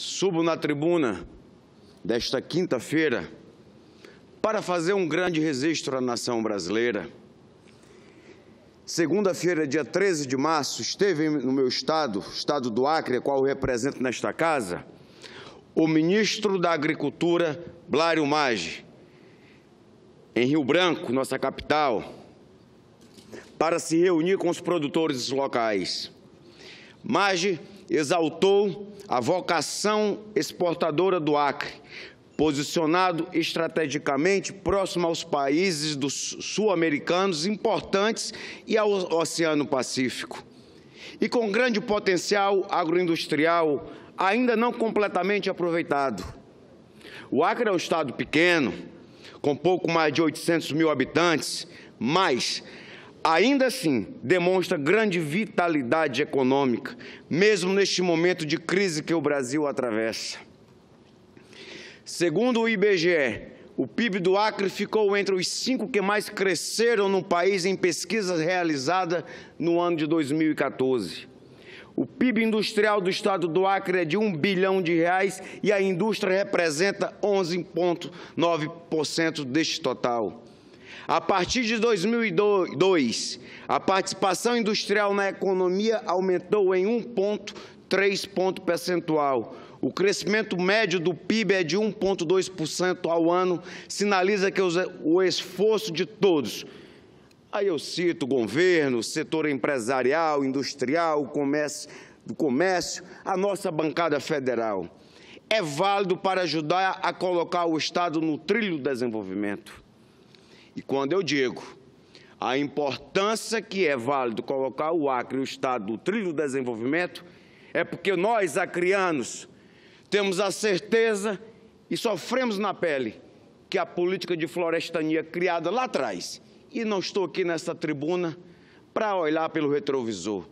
subo na tribuna desta quinta-feira para fazer um grande registro à nação brasileira. Segunda-feira, dia 13 de março, esteve no meu estado, estado do Acre, a qual eu represento nesta casa, o ministro da Agricultura, Blário Maggi, em Rio Branco, nossa capital, para se reunir com os produtores locais. Maggi exaltou a vocação exportadora do Acre, posicionado estrategicamente próximo aos países sul-americanos importantes e ao Oceano Pacífico. E com grande potencial agroindustrial ainda não completamente aproveitado. O Acre é um estado pequeno, com pouco mais de 800 mil habitantes, mas ainda assim demonstra grande vitalidade econômica, mesmo neste momento de crise que o Brasil atravessa. Segundo o IBGE, o PIB do Acre ficou entre os cinco que mais cresceram no país em pesquisa realizada no ano de 2014. O PIB industrial do estado do Acre é de 1 bilhão de reais e a indústria representa 11,9% deste total. A partir de 2002, a participação industrial na economia aumentou em 1,3 ponto percentual. O crescimento médio do PIB é de 1,2% ao ano, sinaliza que o esforço de todos, aí eu cito governo, setor empresarial, industrial, comércio, do comércio, a nossa bancada federal, é válido para ajudar a colocar o Estado no trilho do desenvolvimento. E quando eu digo a importância que é válido colocar o Acre, o Estado, do trilho do desenvolvimento, é porque nós, acrianos, temos a certeza e sofremos na pele que a política de florestania criada lá atrás, e não estou aqui nessa tribuna para olhar pelo retrovisor.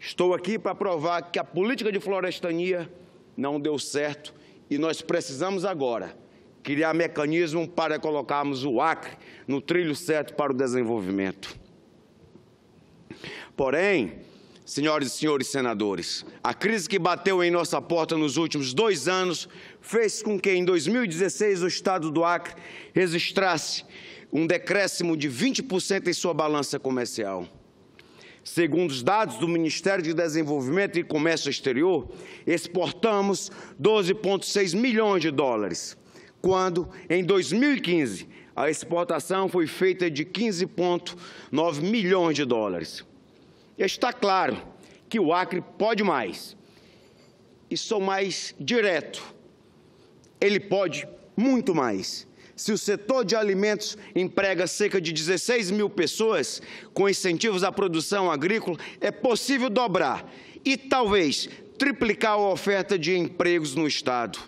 Estou aqui para provar que a política de florestania não deu certo e nós precisamos agora criar mecanismo para colocarmos o Acre no trilho certo para o desenvolvimento. Porém, senhoras e senhores senadores, a crise que bateu em nossa porta nos últimos dois anos fez com que, em 2016, o Estado do Acre registrasse um decréscimo de 20% em sua balança comercial. Segundo os dados do Ministério de Desenvolvimento e Comércio Exterior, exportamos 12,6 milhões de dólares, quando, em 2015, a exportação foi feita de 15,9 milhões de dólares. Está claro que o Acre pode mais. E sou mais direto. Ele pode muito mais. Se o setor de alimentos emprega cerca de 16 mil pessoas, com incentivos à produção agrícola, é possível dobrar e talvez triplicar a oferta de empregos no Estado.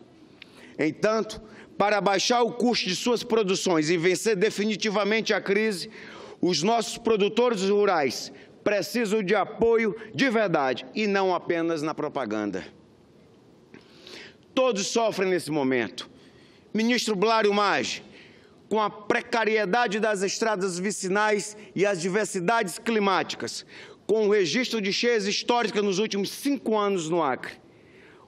Entanto, para baixar o custo de suas produções e vencer definitivamente a crise, os nossos produtores rurais precisam de apoio de verdade e não apenas na propaganda. Todos sofrem nesse momento. Ministro Blário Maggi, com a precariedade das estradas vicinais e as diversidades climáticas, com o registro de cheias históricas nos últimos cinco anos no Acre,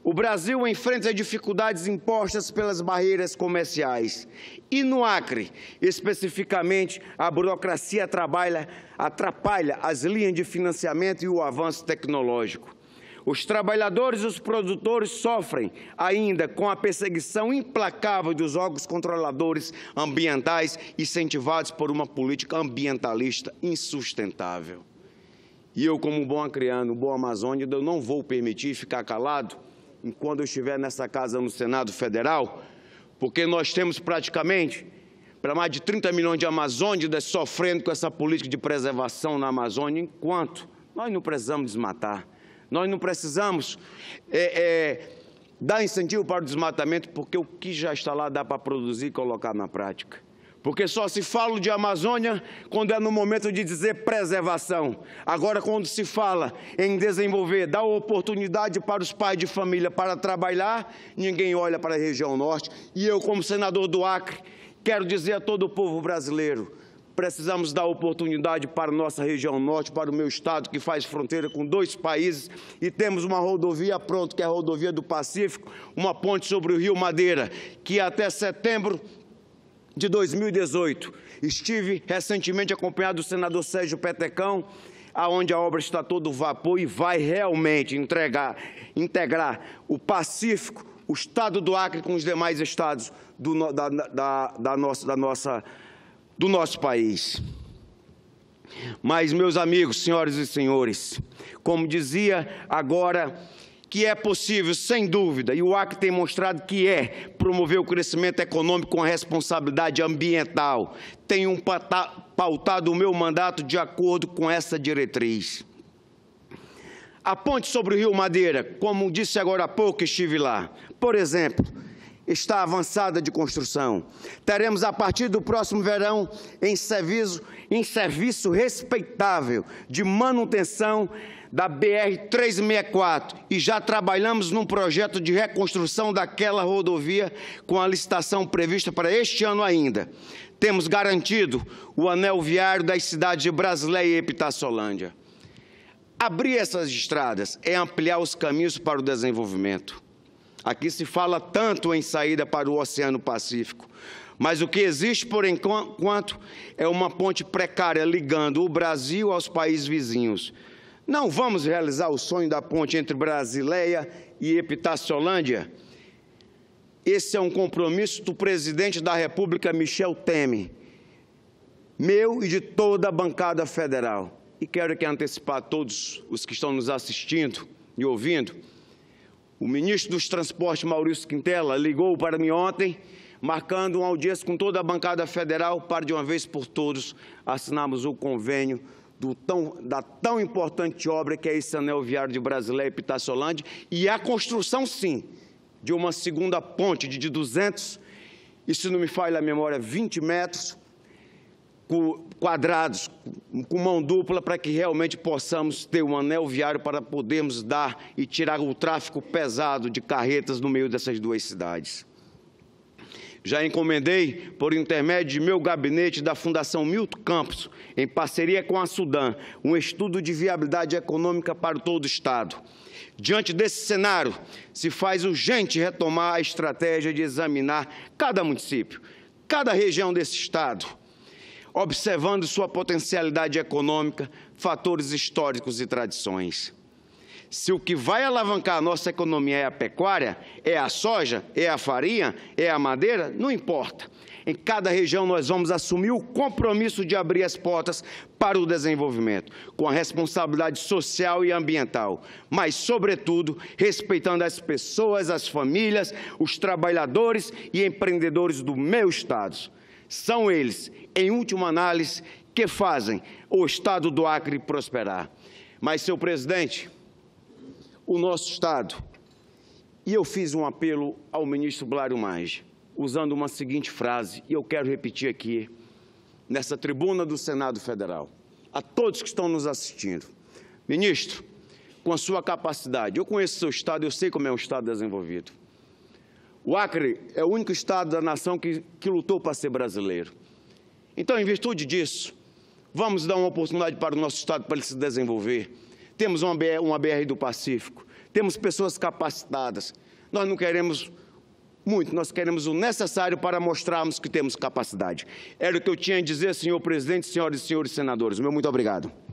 o Brasil enfrenta dificuldades impostas pelas barreiras comerciais. E no Acre, especificamente, a burocracia trabalha, atrapalha as linhas de financiamento e o avanço tecnológico. Os trabalhadores e os produtores sofrem ainda com a perseguição implacável dos órgãos controladores ambientais, incentivados por uma política ambientalista insustentável. E eu, como bom acreano, bom amazônico, eu não vou permitir ficar calado quando eu estiver nessa casa no Senado Federal, porque nós temos praticamente para mais de 30 milhões de amazônidas sofrendo com essa política de preservação na Amazônia, enquanto nós não precisamos desmatar, nós não precisamos é, é, dar incentivo para o desmatamento, porque o que já está lá dá para produzir e colocar na prática. Porque só se fala de Amazônia quando é no momento de dizer preservação. Agora, quando se fala em desenvolver, dar oportunidade para os pais de família para trabalhar, ninguém olha para a região norte. E eu, como senador do Acre, quero dizer a todo o povo brasileiro, precisamos dar oportunidade para a nossa região norte, para o meu estado, que faz fronteira com dois países, e temos uma rodovia pronta, que é a rodovia do Pacífico, uma ponte sobre o Rio Madeira, que até setembro de 2018. Estive recentemente acompanhado do senador Sérgio Petecão, aonde a obra está todo vapor e vai realmente entregar, integrar o Pacífico, o Estado do Acre com os demais estados do, da, da, da, nossa, da nossa, do nosso país. Mas, meus amigos, senhoras e senhores, como dizia agora que é possível, sem dúvida, e o Acre tem mostrado que é, promover o crescimento econômico com responsabilidade ambiental. Tenho um pautado o meu mandato de acordo com essa diretriz. A ponte sobre o Rio Madeira, como disse agora há pouco, estive lá. Por exemplo, está avançada de construção. Teremos, a partir do próximo verão, em serviço, em serviço respeitável de manutenção da BR-364 e já trabalhamos num projeto de reconstrução daquela rodovia com a licitação prevista para este ano ainda. Temos garantido o anel viário das cidades de Brasileia e Epitaçolândia. Abrir essas estradas é ampliar os caminhos para o desenvolvimento. Aqui se fala tanto em saída para o Oceano Pacífico, mas o que existe por enquanto é uma ponte precária ligando o Brasil aos países vizinhos. Não vamos realizar o sonho da ponte entre Brasileia e Epitaciolândia? Esse é um compromisso do presidente da República, Michel Temer, meu e de toda a bancada federal. E quero aqui antecipar a todos os que estão nos assistindo e ouvindo o ministro dos Transportes, Maurício Quintela, ligou para mim ontem, marcando uma audiência com toda a bancada federal para, de uma vez por todos, assinarmos o convênio Tão, da tão importante obra que é esse anel viário de Brasileia e Pitaçolândia, e a construção, sim, de uma segunda ponte de 200, e se não me falha a memória, 20 metros, quadrados, com mão dupla, para que realmente possamos ter um anel viário para podermos dar e tirar o tráfego pesado de carretas no meio dessas duas cidades. Já encomendei, por intermédio de meu gabinete da Fundação Milton Campos, em parceria com a Sudam, um estudo de viabilidade econômica para todo o Estado. Diante desse cenário, se faz urgente retomar a estratégia de examinar cada município, cada região desse Estado, observando sua potencialidade econômica, fatores históricos e tradições. Se o que vai alavancar a nossa economia é a pecuária, é a soja, é a farinha, é a madeira, não importa. Em cada região, nós vamos assumir o compromisso de abrir as portas para o desenvolvimento, com a responsabilidade social e ambiental, mas, sobretudo, respeitando as pessoas, as famílias, os trabalhadores e empreendedores do meu Estado. São eles, em última análise, que fazem o Estado do Acre prosperar. Mas, seu presidente, o nosso Estado, e eu fiz um apelo ao ministro Blário Maggi, usando uma seguinte frase, e eu quero repetir aqui, nessa tribuna do Senado Federal, a todos que estão nos assistindo. Ministro, com a sua capacidade, eu conheço o seu Estado, eu sei como é um Estado desenvolvido o Acre é o único estado da nação que, que lutou para ser brasileiro. Então, em virtude disso, vamos dar uma oportunidade para o nosso estado para ele se desenvolver. Temos uma BR, uma BR do Pacífico, temos pessoas capacitadas. Nós não queremos muito, nós queremos o necessário para mostrarmos que temos capacidade. Era o que eu tinha a dizer, senhor presidente, senhoras e senhores senadores. Meu muito obrigado.